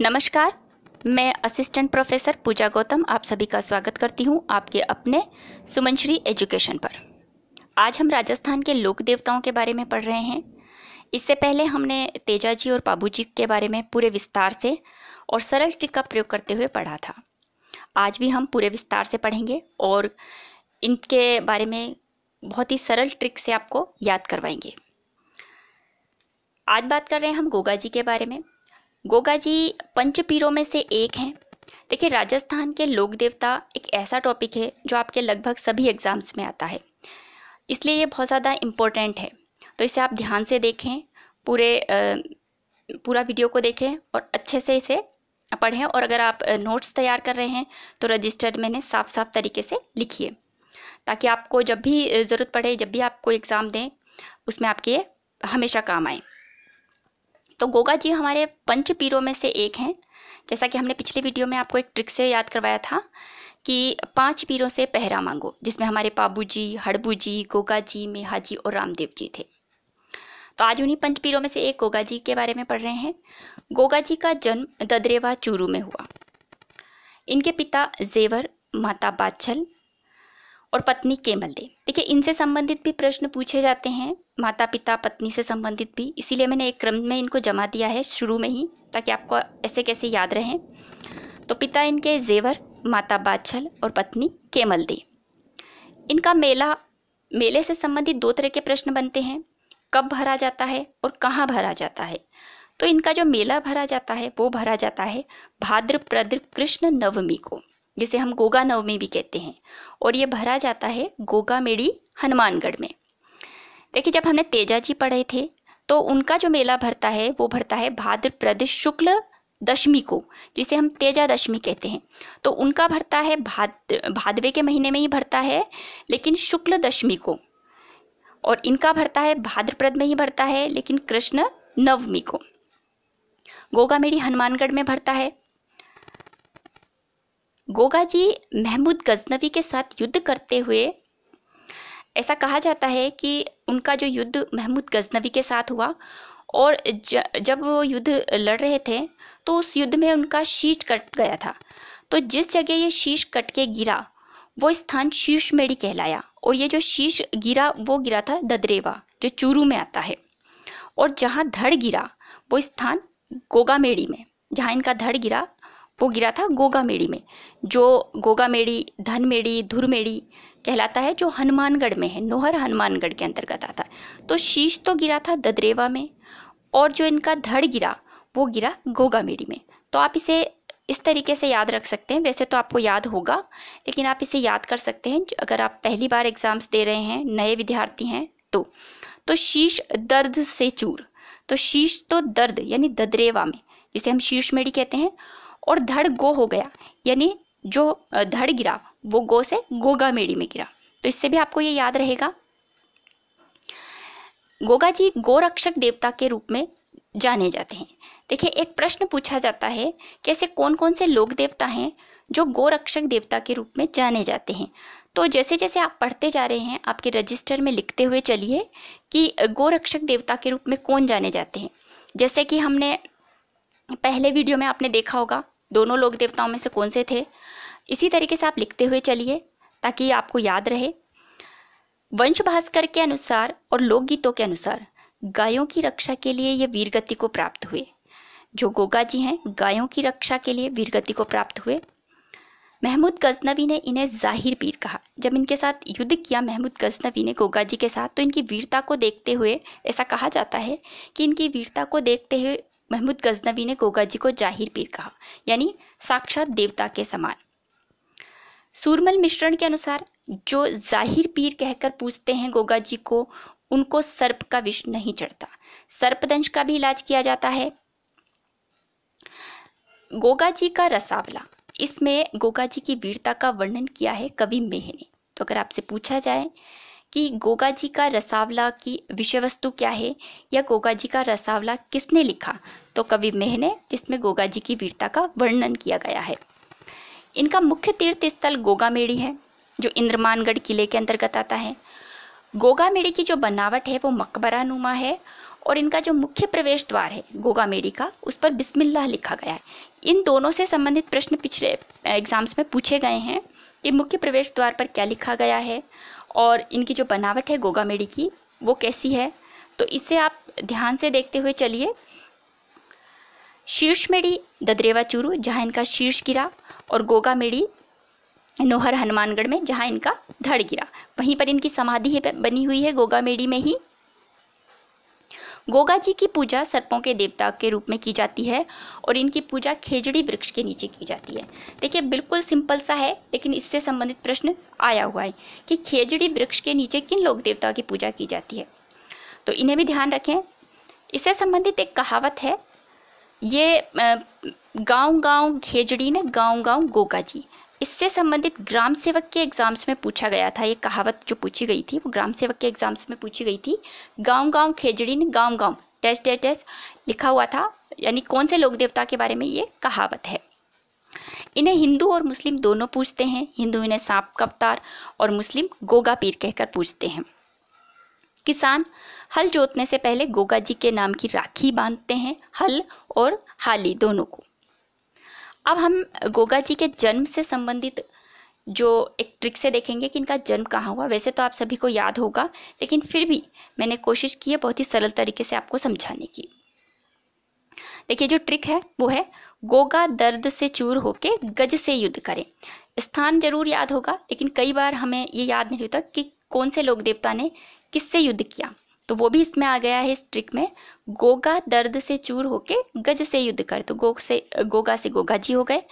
नमस्कार मैं assistant professor पूजा गौतम आप सभी का स्वागत करती हूं आपके अपने सुमनश्री एजुकेशन पर आज हम राजस्थान के लोक देवताओं के बारे में पढ़ रहे हैं इससे पहले हमने तेजा जी और बाबू जी के बारे में पूरे विस्तार से और सरल ट्रिक का प्रयोग करते हुए पढ़ा था आज भी हम पूरे विस्तार से पढ़ेंगे और इनके बारे में बहुत ही सरल ट्रिक से आपको याद करवाएंगे आज बात कर रहे हैं हम गोगा जी के बारे में गोगा जी पंच पीरों में से एक हैं देखिए राजस्थान के लोक देवता एक ऐसा टॉपिक है जो आपके लगभग सभी एग्ज़ाम्स में आता है इसलिए ये बहुत ज़्यादा इम्पोर्टेंट है तो इसे आप ध्यान से देखें पूरे पूरा वीडियो को देखें और अच्छे से इसे पढ़ें और अगर आप नोट्स तैयार कर रहे हैं तो रजिस्टर्ड मैंने साफ साफ तरीके से लिखिए ताकि आपको जब भी ज़रूरत पड़े जब भी आप कोई एग्ज़ाम दें उसमें आपके हमेशा काम आए तो गोगा जी हमारे पंच पीरों में से एक हैं जैसा कि हमने पिछले वीडियो में आपको एक ट्रिक से याद करवाया था कि पांच पीरों से पहरा मांगो जिसमें हमारे बाबू जी हड़बू जी गोगा जी मेहा जी और रामदेव जी थे तो आज उन्हीं पंच पीरों में से एक गोगा जी के बारे में पढ़ रहे हैं गोगा जी का जन्म ददरेवा चूरू में हुआ इनके पिता जेवर माता बाछल और पत्नी केमल दे देखिए इनसे संबंधित भी प्रश्न पूछे जाते हैं माता पिता पत्नी से संबंधित भी इसीलिए मैंने एक क्रम में इनको जमा दिया है शुरू में ही ताकि आपको ऐसे कैसे याद रहें तो पिता इनके जेवर माता बाछल और पत्नी केमल दे इनका मेला मेले से संबंधित दो तरह के प्रश्न बनते हैं कब भरा जाता है और कहाँ भरा जाता है तो इनका जो मेला भरा जाता है वो भरा जाता है भाद्रप्रद कृष्ण नवमी को जिसे हम गोगा नवमी भी कहते हैं और ये भरा जाता है गोगा मेड़ी हनुमानगढ़ में देखिए जब हमने तेजा जी पढ़े थे तो उनका जो मेला भरता है वो भरता है भाद्रप्रद शुक्ल दशमी को जिसे हम तेजा दशमी कहते हैं तो उनका भरता है भाद भादवे के महीने में ही भरता है लेकिन शुक्ल दशमी को और इनका भरता है भाद्रप्रद में ही भरता है लेकिन कृष्ण नवमी को गोगा मेड़ी हनुमानगढ़ में भरता है गोगा जी महमूद गजनवी के साथ युद्ध करते हुए ऐसा कहा जाता है कि उनका जो युद्ध महमूद गजनवी के साथ हुआ और ज, जब वो युद्ध लड़ रहे थे तो उस युद्ध में उनका शीश कट गया था तो जिस जगह ये शीश कट के गिरा वो स्थान शीर्ष मेड़ी कहलाया और ये जो शीश गिरा वो गिरा था ददरेवा जो चूरू में आता है और जहाँ धड़ गिरा वो स्थान गोगा मेड़ी में जहाँ इनका धड़ गिरा वो गिरा था गोगा मेड़ी में जो गोगा मेड़ी धुर मेड़ी कहलाता है जो हनुमानगढ़ में है नोहर हनुमानगढ़ के अंतर्गत आता है तो शीश तो गिरा था ददरेवा में और जो इनका धड़ गिरा वो गिरा गोगा मेड़ी में तो आप इसे इस तरीके से याद रख सकते हैं वैसे तो आपको याद होगा लेकिन आप इसे याद कर सकते हैं अगर आप पहली बार एग्ज़ाम्स दे रहे हैं नए विद्यार्थी हैं तो तो शीश दर्द से चूर तो शीश तो दर्द यानी ददरेवा में जिसे हम शीर्ष मेड़ी कहते हैं और धड़ गो हो गया यानी जो धड़ गिरा वो गो से गोगा मेड़ी में गिरा तो इससे भी आपको ये याद रहेगा गोगा जी गोरक्षक देवता के रूप में जाने जाते हैं देखिए एक प्रश्न पूछा जाता है कि ऐसे कौन कौन से लोक देवता हैं जो गोरक्षक देवता के रूप में जाने जाते हैं तो जैसे जैसे आप पढ़ते जा रहे हैं आपके रजिस्टर में लिखते हुए चलिए कि गोरक्षक देवता के रूप में कौन जाने जाते हैं जैसे कि हमने पहले वीडियो में आपने देखा होगा दोनों लोक देवताओं में से कौन से थे इसी तरीके से आप लिखते हुए चलिए ताकि आपको याद रहे वंश भास्कर के अनुसार और लोकगीतों के अनुसार गायों की रक्षा के लिए ये वीरगति को प्राप्त हुए जो गोगा जी हैं गायों की रक्षा के लिए वीरगति को प्राप्त हुए महमूद गजनबी ने इन्हें जाहिर वीर कहा जब इनके साथ युद्ध किया महमूद गजनवी ने गोगा जी के साथ तो इनकी वीरता को देखते हुए ऐसा कहा जाता है कि इनकी वीरता को देखते हुए महमूद गजनबी ने गोगा जी को जाहिर पीर कहा यानी साक्षात देवता के समान सूरमल मिश्रण के अनुसार जो जाहिर पीर कहकर पूछते हैं गोगा जी को उनको सर्प का विष नहीं चढ़ता सर्पदंश का भी इलाज किया जाता है गोगा जी का रसावला इसमें गोगा जी की वीरता का वर्णन किया है कवि मेह ने तो अगर आपसे पूछा जाए कि गोगा जी का रसावला की विषय वस्तु क्या है या गोगा जी का रसावला किसने लिखा तो कवि मेह ने जिसमें गोगा जी की वीरता का वर्णन किया गया है इनका मुख्य तीर्थ स्थल गोगा मेढ़ी है जो इंद्रमानगढ़ किले के अंतर्गत आता है गोगा मेढ़ी की जो बनावट है वो मकबरा नुमा है और इनका जो मुख्य प्रवेश द्वार है गोगा मेढ़ी का उस पर बिस्मिल्लाह लिखा गया है इन दोनों से संबंधित प्रश्न पिछले एग्जाम्स में पूछे गए हैं कि मुख्य प्रवेश द्वार पर क्या लिखा गया है और इनकी जो बनावट है गोगा मेड़ी की वो कैसी है तो इसे आप ध्यान से देखते हुए चलिए शीर्ष मेड़ी ददरेवा चूरू जहाँ इनका शीर्ष गिरा और गोगा मेड़ी नोहर हनुमानगढ़ में जहाँ इनका धड़ गिरा वहीं पर इनकी समाधि बनी हुई है गोगा मेड़ी में ही गोगा जी की पूजा सर्पों के देवता के रूप में की जाती है और इनकी पूजा खेजड़ी वृक्ष के नीचे की जाती है देखिए बिल्कुल सिंपल सा है लेकिन इससे संबंधित प्रश्न आया हुआ है कि खेजड़ी वृक्ष के नीचे किन लोक देवताओं की पूजा की जाती है तो इन्हें भी ध्यान रखें इससे संबंधित एक कहावत है ये गांव गांव खेजड़ी ने गांव गांव गोगा जी इससे संबंधित ग्राम सेवक के एग्ज़ाम्स में पूछा गया था ये कहावत जो पूछी गई थी वो ग्राम सेवक के एग्ज़ाम्स में पूछी गई थी गांव गांव खेजड़ी ने गांव गांव टेस्ट टेस्ट टेस्ट लिखा हुआ था यानी कौन से लोक देवता के बारे में ये कहावत है इन्हें हिंदू और मुस्लिम दोनों पूछते हैं हिंदू इन्हें सांप का अवतार और मुस्लिम गोगा पीर कहकर पूछते हैं किसान हल जोतने से पहले गोगा जी के नाम की राखी बांधते हैं हल और हाली दोनों को अब हम गोगा जी के जन्म से संबंधित जो एक ट्रिक से देखेंगे कि इनका जन्म कहाँ हुआ वैसे तो आप सभी को याद होगा लेकिन फिर भी मैंने कोशिश की है बहुत ही सरल तरीके से आपको समझाने की देखिए जो ट्रिक है वो है गोगा दर्द से चूर होके गज से युद्ध करें स्थान जरूर याद होगा लेकिन कई बार हमें ये याद नहीं होता कि कौन से लोक देवता ने किससे युद्ध किया तो वो भी इसमें आ गया है इस ट्रिक में गोगा दर्द से चूर होके गज से युद्ध कर तो गो से गोगा से गोगा जी हो गए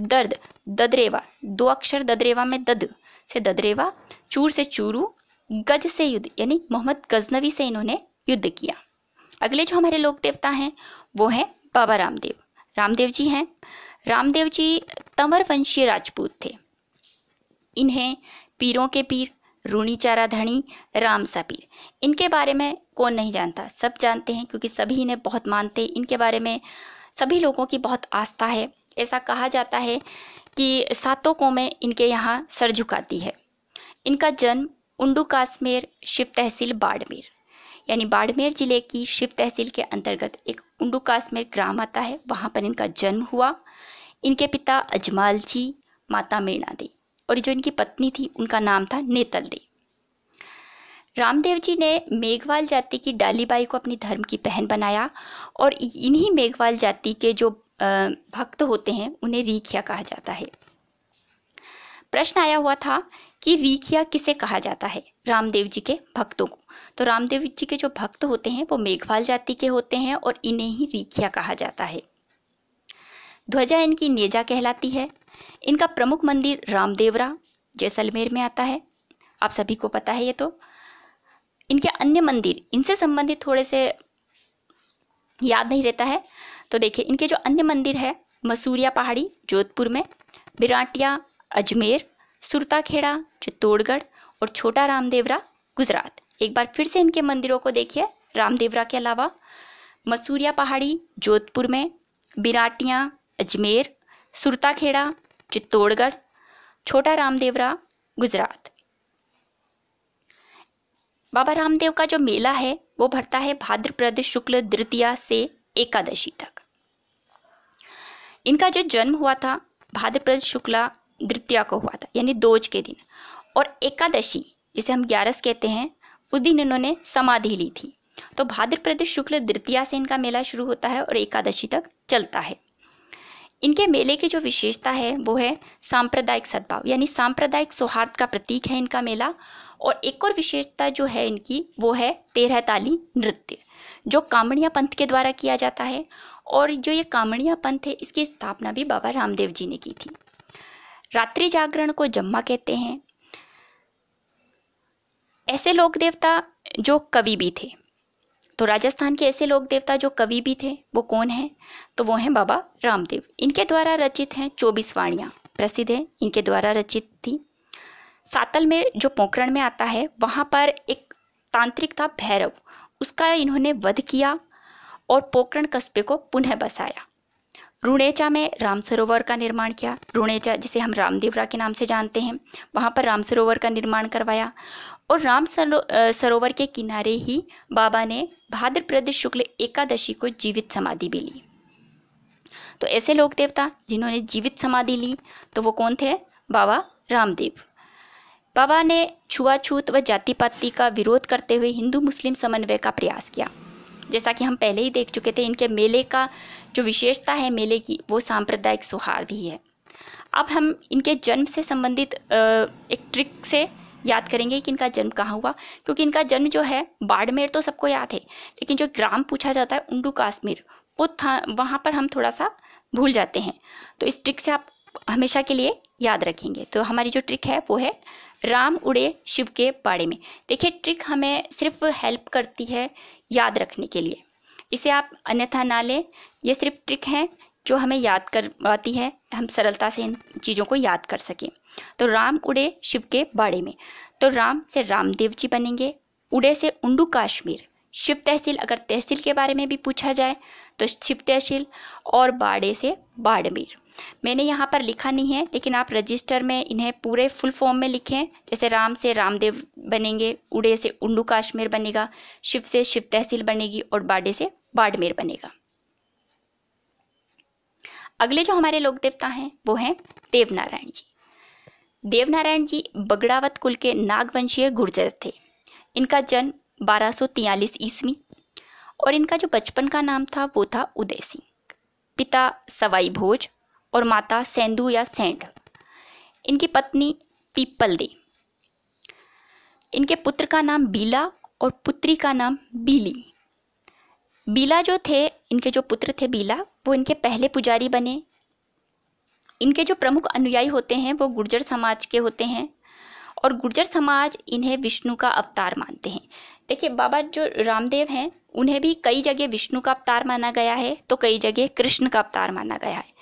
दर्द ददरेवा दो अक्षर ददरेवा में दद से ददरेवा चूर से चूरू गज से युद्ध यानी मोहम्मद गजनवी से इन्होंने युद्ध किया अगले जो हमारे लोक देवता हैं वो हैं बाबा रामदेव रामदेव जी हैं रामदेव जी तंवर वंशीय राजपूत थे इन्हें पीरों के पीर रूणी चारा धनी राम सापीर इनके बारे में कौन नहीं जानता सब जानते हैं क्योंकि सभी इन्हें बहुत मानते हैं इनके बारे में सभी लोगों की बहुत आस्था है ऐसा कहा जाता है कि सातों को में इनके यहाँ सर झुकाती है इनका जन्म उंडू काश्मीर शिव तहसील बाड़मेर यानी बाड़मेर जिले की शिव तहसील के अंतर्गत एक उंडू काश्मीर ग्राम आता है वहाँ पर इनका जन्म हुआ इनके पिता अजमाल जी माता मीणा देवी और जो इनकी पत्नी थी उनका नाम था नेतल देव रामदेव जी ने मेघवाल जाति की डालीबाई को अपनी धर्म की बहन बनाया और इन्हीं मेघवाल जाति के जो भक्त होते हैं उन्हें रीखिया कहा जाता है प्रश्न आया हुआ था कि रीखिया किसे कहा जाता है रामदेव जी के भक्तों को तो रामदेव जी के जो भक्त होते हैं वो मेघवाल जाति के होते हैं और इन्हें ही रीखिया कहा जाता है ध्वजा इनकी नेजा कहलाती है इनका प्रमुख मंदिर रामदेवरा जैसलमेर में आता है आप सभी को पता है ये तो इनके अन्य मंदिर इनसे संबंधित थोड़े से याद नहीं रहता है तो देखिए इनके जो अन्य मंदिर है मसूरिया पहाड़ी जोधपुर में बिराटिया अजमेर सुरताखेड़ा चित्तौड़गढ़ और छोटा रामदेवरा गुजरात एक बार फिर से इनके मंदिरों को देखिए रामदेवरा के अलावा मसूरिया पहाड़ी जोधपुर में बिराटियाँ अजमेर सुरताखेड़ा चित्तौड़गढ़ छोटा रामदेवरा गुजरात बाबा रामदेव का जो मेला है वो भरता है भाद्रप्रद शुक्ल द्वितीया से एकादशी तक इनका जो जन्म हुआ था भाद्रप्रद शुक्ला द्वितीया को हुआ था यानी दोज के दिन और एकादशी जिसे हम ग्यारस कहते हैं उस दिन इन्होंने समाधि ली थी तो भाद्रप्रद शुक्ल द्वितीया से इनका मेला शुरू होता है और एकादशी तक चलता है इनके मेले की जो विशेषता है वो है सांप्रदायिक सद्भाव यानी सांप्रदायिक सौहार्द का प्रतीक है इनका मेला और एक और विशेषता जो है इनकी वो है तेरह ताली नृत्य जो कामड़िया पंथ के द्वारा किया जाता है और जो ये कामड़िया पंथ है इसकी स्थापना भी बाबा रामदेव जी ने की थी रात्रि जागरण को जम्मा कहते हैं ऐसे लोक देवता जो कवि भी थे तो राजस्थान के ऐसे लोक देवता जो कवि भी थे वो कौन हैं तो वो हैं बाबा रामदेव इनके द्वारा रचित हैं चौबीस वाणियाँ प्रसिद्ध हैं इनके द्वारा रचित थी सातल में जो पोखरण में आता है वहाँ पर एक तांत्रिक था भैरव उसका इन्होंने वध किया और पोखरण कस्बे को पुनः बसाया रुणेचा में राम सरोवर का निर्माण किया रुणेचा जिसे हम रामदेवरा के नाम से जानते हैं वहाँ पर राम सरोवर का निर्माण करवाया और राम सरोवर के किनारे ही बाबा ने भाद्रप्रद शुक्ल एकादशी को जीवित समाधि भी ली तो ऐसे लोक देवता जिन्होंने जीवित समाधि ली तो वो कौन थे बाबा रामदेव बाबा ने छुआछूत व जाति पाति का विरोध करते हुए हिंदू मुस्लिम समन्वय का प्रयास किया जैसा कि हम पहले ही देख चुके थे इनके मेले का जो विशेषता है मेले की वो सांप्रदायिक सौहार्द ही है अब हम इनके जन्म से संबंधित एक ट्रिक से याद करेंगे कि इनका जन्म कहाँ हुआ क्योंकि इनका जन्म जो है बाड़मेर तो सबको याद है लेकिन जो ग्राम पूछा जाता है उंडू काश्मीर वो था वहाँ पर हम थोड़ा सा भूल जाते हैं तो इस ट्रिक से आप हमेशा के लिए याद रखेंगे तो हमारी जो ट्रिक है वो है राम उड़े शिव के बाड़े में देखिए ट्रिक हमें सिर्फ हेल्प करती है याद रखने के लिए इसे आप अन्यथा ना लें ये सिर्फ ट्रिक है जो हमें याद करवाती है हम सरलता से इन चीज़ों को याद कर सकें तो राम उड़े शिव के बाड़े में तो राम से रामदेव जी बनेंगे उड़े से उंडू काश्मीर शिव तहसील अगर तहसील के बारे में भी पूछा जाए तो शिव तहसील और बाड़े से बाड़मेर मैंने यहाँ पर लिखा नहीं है लेकिन आप रजिस्टर में इन्हें पूरे फुल फॉर्म में लिखें जैसे राम से रामदेव बनेंगे उड़े से उंडू काश्मीर बनेगा शिव से शिव तहसील बनेगी और बाड़े से बाड़मेर बनेगा अगले जो हमारे लोक देवता हैं वो हैं देवनारायण जी देवनारायण जी बगड़ावत कुल के नागवंशीय गुर्जर थे इनका जन्म बारह सौ तियालीस ईस्वी और इनका जो बचपन का नाम था वो था उदय सिंह पिता सवाई भोज और माता सेंधु या सेंड इनकी पत्नी पीपल दे इनके पुत्र का नाम बीला और पुत्री का नाम बीली बीला जो थे इनके जो पुत्र थे बीला वो इनके पहले पुजारी बने इनके जो प्रमुख अनुयायी होते हैं वो गुर्जर समाज के होते हैं और गुर्जर समाज इन्हें विष्णु का अवतार मानते हैं देखिए बाबा जो रामदेव हैं उन्हें भी कई जगह विष्णु का अवतार माना गया है तो कई जगह कृष्ण का अवतार माना गया है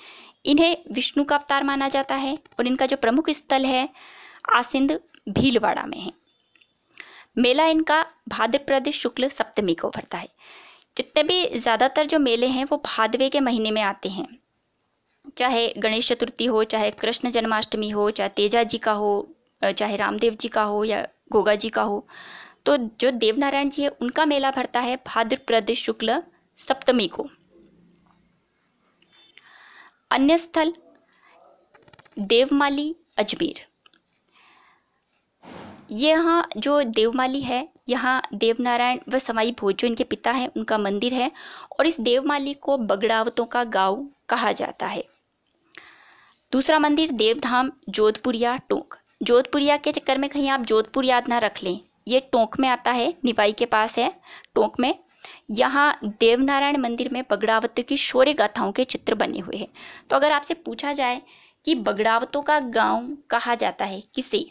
इन्हें विष्णु का अवतार माना जाता है और इनका जो प्रमुख स्थल है आसिंद भीलवाड़ा में है मेला इनका भाद्रप्रद शुक्ल सप्तमी को भरता है जितने भी ज़्यादातर जो मेले हैं वो भादवे के महीने में आते हैं चाहे गणेश चतुर्थी हो चाहे कृष्ण जन्माष्टमी हो चाहे तेजा जी का हो चाहे रामदेव जी का हो या गोगा जी का हो तो जो देवनारायण जी है उनका मेला भरता है भाद्रप्रद शुक्ल सप्तमी को अन्य स्थल देवमाली अजमेर यहाँ जो देवमाली है यहाँ देवनारायण व समाई भोज जो इनके पिता हैं उनका मंदिर है और इस देवमाली को बगड़ावतों का गांव कहा जाता है दूसरा मंदिर देवधाम जोधपुरिया टोंक जोधपुरिया के चक्कर में कहीं आप जोधपुर याद ना रख लें ये टोंक में आता है निवाई के पास है टोंक में यहाँ देवनारायण मंदिर में बगड़ावतों की शौर्य गाथाओं के चित्र बने हुए हैं तो अगर आपसे पूछा जाए कि बगड़ावतों का गांव कहा जाता है किसे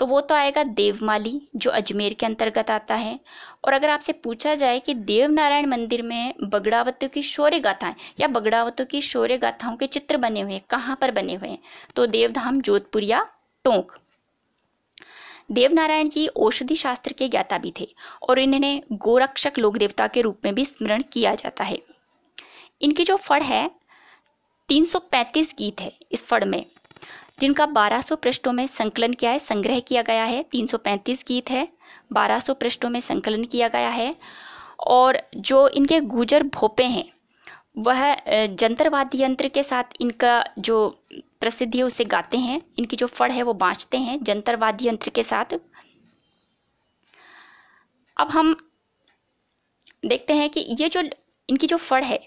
तो वो तो आएगा देवमाली जो अजमेर के अंतर्गत आता है और अगर आपसे पूछा जाए कि देव नारायण मंदिर में बगड़ावतों की शौर्य गाथाएं या बगड़ावतों की शौर्य गाथाओं के चित्र बने हुए हैं कहाँ पर बने हुए हैं तो देवधाम जोधपुर या टोंक देवनारायण जी औषधि शास्त्र के ज्ञाता भी थे और इन्हें गोरक्षक लोक देवता के रूप में भी स्मरण किया जाता है इनकी जो फड़ है 335 गीत है इस फड़ में जिनका 1200 पृष्ठों में संकलन किया है संग्रह किया गया है 335 गीत है 1200 पृष्ठों में संकलन किया गया है और जो इनके गुजर भोपे हैं वह जंतरवाद्य यंत्र के साथ इनका जो प्रसिद्धि है उसे गाते हैं इनकी जो फड़ है वो बाँचते हैं जंतरवाद्य यंत्र के साथ अब हम देखते हैं कि ये जो इनकी जो फड़ है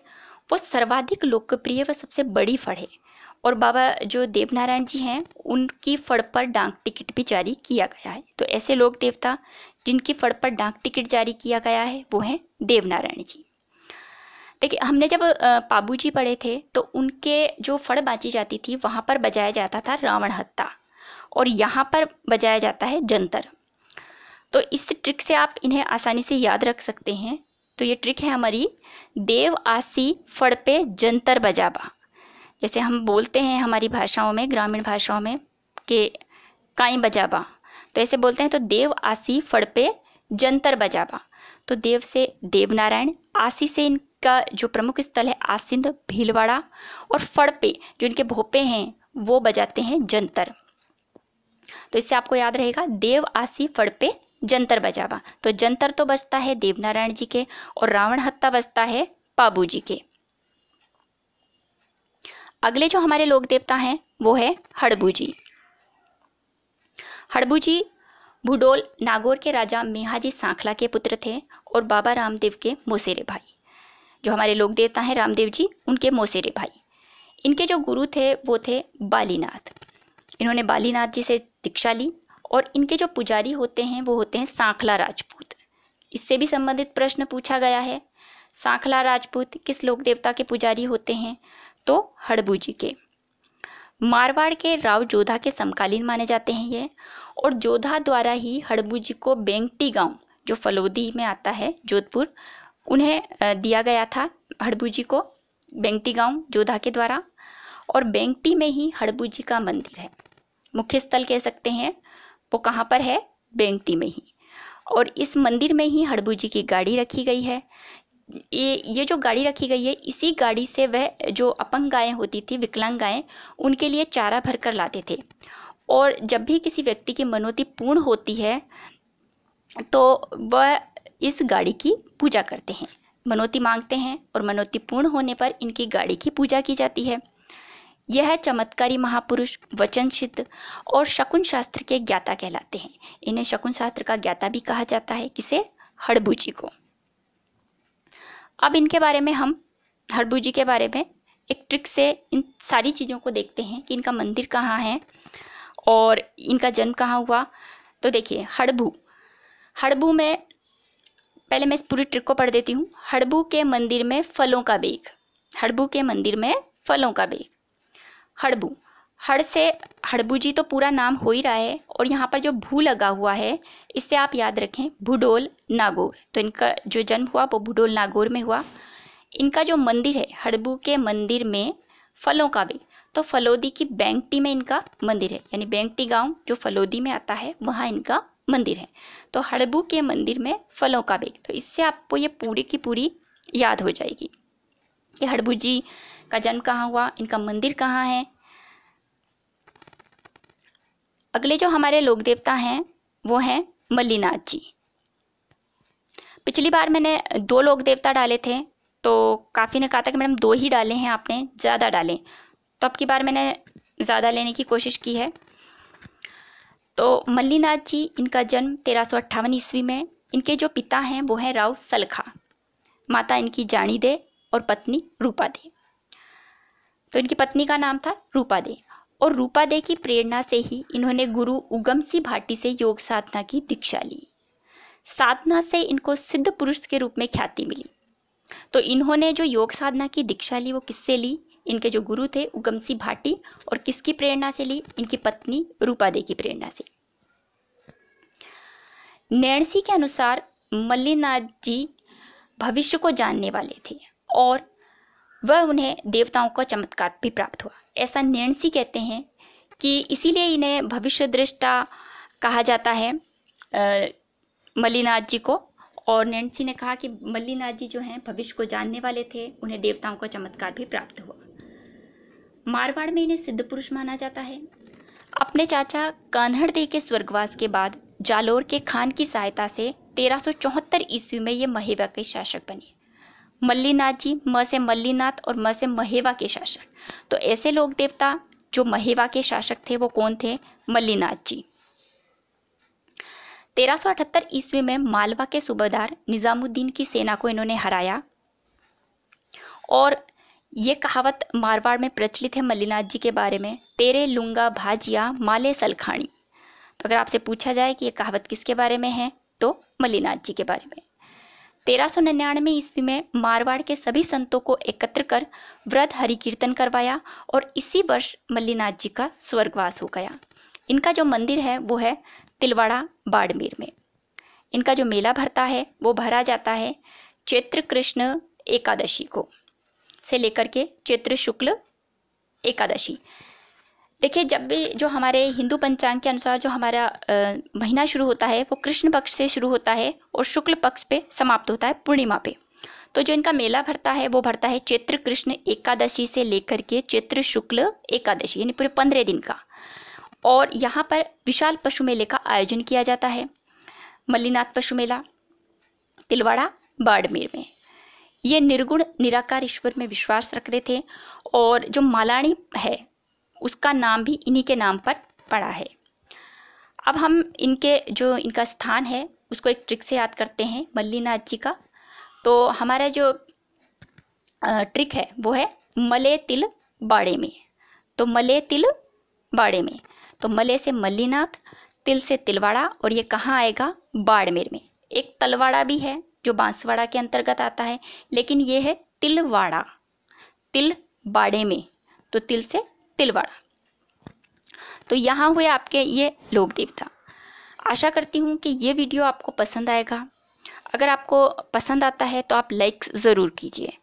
वो सर्वाधिक लोकप्रिय व सबसे बड़ी फड़ है और बाबा जो देवनारायण जी हैं उनकी फड़ पर डाक टिकट भी जारी किया गया है तो ऐसे लोक देवता जिनकी फड़ पर डाक टिकट जारी किया गया है वो हैं देवनारायण जी देखिए हमने जब पाबू जी पढ़े थे तो उनके जो फड़ बाँची जाती थी वहाँ पर बजाया जाता था रावण हत्ता और यहाँ पर बजाया जाता है जंतर तो इस ट्रिक से आप इन्हें आसानी से याद रख सकते हैं तो ये ट्रिक है हमारी देव आसी फड़ पे जंतर बजाबा जैसे हम बोलते हैं हमारी भाषाओं में ग्रामीण भाषाओं में के काई बजाबा तो ऐसे बोलते हैं तो देव आसी फड़पे जंतर बजाबा तो देव से देवनारायण आसी से इनका जो प्रमुख स्थल है आसिंद भीलवाड़ा और फड़पे जो इनके भोपे हैं वो बजाते हैं जंतर तो इससे आपको याद रहेगा देव आसी फड़पे जंतर बजाबा तो जंतर तो बजता है देवनारायण जी के और रावण हत्ता बजता है पाबू जी के अगले जो हमारे लोक देवता हैं वो है हड़बू जी हड़बू जी भूडोल नागौर के राजा मेहाजी सांखला के पुत्र थे और बाबा रामदेव के मोसेरे भाई जो हमारे लोक देवता हैं रामदेव जी उनके मोसेरे भाई इनके जो गुरु थे वो थे बालीनाथ इन्होंने बालीनाथ जी से दीक्षा ली और इनके जो पुजारी होते हैं वो होते हैं सांखला राजपूत इससे भी संबंधित प्रश्न पूछा गया है सांखला राजपूत किस लोक देवता के पुजारी होते हैं तो हड़बूजी के मारवाड़ के राव जोधा के समकालीन माने जाते हैं ये और जोधा द्वारा ही हड़बूजी को बेंगटी गांव जो फलोदी में आता है जोधपुर उन्हें दिया गया था हड़बूजी को बेंगटी गांव जोधा के द्वारा और बेंगटी में ही हड़बूजी का मंदिर है मुख्य स्थल कह सकते हैं वो कहाँ पर है बेंगटी में ही और इस मंदिर में ही हड़बूजी की गाड़ी रखी गई है ये ये जो गाड़ी रखी गई है इसी गाड़ी से वह जो अपंग गायें होती थी विकलांग गायें उनके लिए चारा भर कर लाते थे और जब भी किसी व्यक्ति की मनोती पूर्ण होती है तो वह इस गाड़ी की पूजा करते हैं मनोती मांगते हैं और मनोती पूर्ण होने पर इनकी गाड़ी की पूजा की जाती है यह चमत्कारी महापुरुष वचन सिद्ध और शकुन शास्त्र के ज्ञाता कहलाते हैं इन्हें शकुन शास्त्र का ज्ञाता भी कहा जाता है किसे हड़बूजी को अब इनके बारे में हम जी के बारे में एक ट्रिक से इन सारी चीज़ों को देखते हैं कि इनका मंदिर कहाँ है और इनका जन्म कहाँ हुआ तो देखिए हड़बू हड़बू में पहले मैं इस पूरी ट्रिक को पढ़ देती हूँ हड़बू के मंदिर में फलों का बेग हड़बू के मंदिर में फलों का बेग हड़बू हड़ से हड़बूजी तो पूरा नाम हो ही रहा है और यहाँ पर जो भू लगा हुआ है इससे आप याद रखें भूडोल नागौर तो इनका जो जन्म हुआ वो भूडोल नागौर में हुआ इनका जो मंदिर है हड़बू के मंदिर में फलों का भी तो फलोदी की बैंकटी में इनका मंदिर है यानी बैंकटी गांव जो फलोदी में आता है वहाँ इनका मंदिर है तो हड़बू के मंदिर में फलों का बेग तो इससे आपको ये पूरी की पूरी याद हो जाएगी कि हड़बू जी का जन्म कहाँ हुआ इनका मंदिर कहाँ है अगले जो हमारे लोक देवता हैं वो हैं मल्लीनाथ जी पिछली बार मैंने दो लोक देवता डाले थे तो काफ़ी ने कहा था कि मैडम दो ही डाले हैं आपने ज़्यादा डालें तो अब की बार मैंने ज़्यादा लेने की कोशिश की है तो मल्लीनाथ जी इनका जन्म तेरह सौ अट्ठावन ईस्वी में इनके जो पिता हैं वो हैं राव सलखा माता इनकी जानी दे और पत्नी रूपा दे तो इनकी पत्नी का नाम था रूपा दे और रूपा दे की प्रेरणा से ही इन्होंने गुरु उगम सिंह भाटी से योग साधना की दीक्षा ली साधना से इनको सिद्ध पुरुष के रूप में ख्याति मिली तो इन्होंने जो योग साधना की दीक्षा ली वो किससे ली इनके जो गुरु थे उगम सिंह भाटी और किसकी प्रेरणा से ली इनकी पत्नी रूपा दे की प्रेरणा से नैणसी के अनुसार मल्लीनाथ जी भविष्य को जानने वाले थे और वह उन्हें देवताओं का चमत्कार भी प्राप्त हुआ ऐसा नैणसी कहते हैं कि इसीलिए इन्हें भविष्य दृष्टा कहा जाता है मल्लीनाथ जी को और नैन्सी ने कहा कि मल्लीनाथ जी जो हैं भविष्य को जानने वाले थे उन्हें देवताओं का चमत्कार भी प्राप्त हुआ मारवाड़ में इन्हें सिद्ध पुरुष माना जाता है अपने चाचा कान्हड़ दे के स्वर्गवास के बाद जालोर के खान की सहायता से तेरह ईस्वी में ये महेबा के शासक बने मल्लीनाथ जी म से मल्लीनाथ और म से महेवा के शासक तो ऐसे लोक देवता जो महेवा के शासक थे वो कौन थे मल्लीनाथ जी तेरह सौ अठहत्तर ईस्वी में मालवा के सूबेदार निजामुद्दीन की सेना को इन्होंने हराया और ये कहावत मारवाड़ में प्रचलित है मल्लीनाथ जी के बारे में तेरे लुंगा भाजिया माले सलखाणी तो अगर आपसे पूछा जाए कि ये कहावत किसके बारे में है तो मल्लीनाथ जी के बारे में 1399 ईस्वी में मारवाड़ के सभी संतों को एकत्र कर व्रत हरि कीर्तन करवाया और इसी वर्ष मल्लीनाथ जी का स्वर्गवास हो गया इनका जो मंदिर है वो है तिलवाड़ा बाड़मेर में इनका जो मेला भरता है वो भरा जाता है चैत्र कृष्ण एकादशी को से लेकर के चैत्र शुक्ल एकादशी देखिए जब भी जो हमारे हिंदू पंचांग के अनुसार जो हमारा महीना शुरू होता है वो कृष्ण पक्ष से शुरू होता है और शुक्ल पक्ष पे समाप्त होता है पूर्णिमा पे तो जो इनका मेला भरता है वो भरता है चैत्र कृष्ण एकादशी से लेकर के चैत्र शुक्ल एकादशी यानी पूरे पंद्रह दिन का और यहाँ पर विशाल पशु मेले का आयोजन किया जाता है मल्लीनाथ पशु मेला तिलवाड़ा बाड़मेर में ये निर्गुण निराकार ईश्वर में विश्वास रखते थे और जो मालाणी है उसका नाम भी इन्हीं के नाम पर पड़ा है अब हम इनके जो इनका स्थान है उसको एक ट्रिक से याद करते हैं मल्लीनाथ जी का तो हमारा जो ट्रिक है वो है मले तिल बाड़े में तो मले तिल बाड़े में तो मले से मल्लीनाथ तिल से तिलवाड़ा और ये कहाँ आएगा बाड़मेर में एक तलवाड़ा भी है जो बांसवाड़ा के अंतर्गत आता है लेकिन ये है तिलवाड़ा तिल बाड़े में तो तिल से तिलवाड़ा तो यहाँ हुए आपके ये लोक देवता आशा करती हूँ कि ये वीडियो आपको पसंद आएगा अगर आपको पसंद आता है तो आप लाइक ज़रूर कीजिए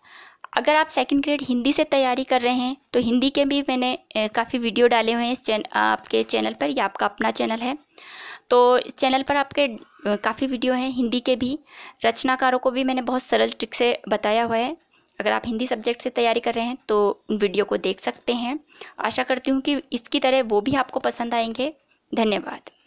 अगर आप सेकंड ग्रेड हिंदी से तैयारी कर रहे हैं तो हिंदी के भी मैंने काफ़ी वीडियो डाले हुए हैं इस चैन आपके चैनल पर या आपका अपना चैनल है तो इस चैनल पर आपके काफ़ी वीडियो हैं हिंदी के भी रचनाकारों को भी मैंने बहुत सरल ट्रिक से बताया हुआ है अगर आप हिंदी सब्जेक्ट से तैयारी कर रहे हैं तो वीडियो को देख सकते हैं आशा करती हूँ कि इसकी तरह वो भी आपको पसंद आएंगे धन्यवाद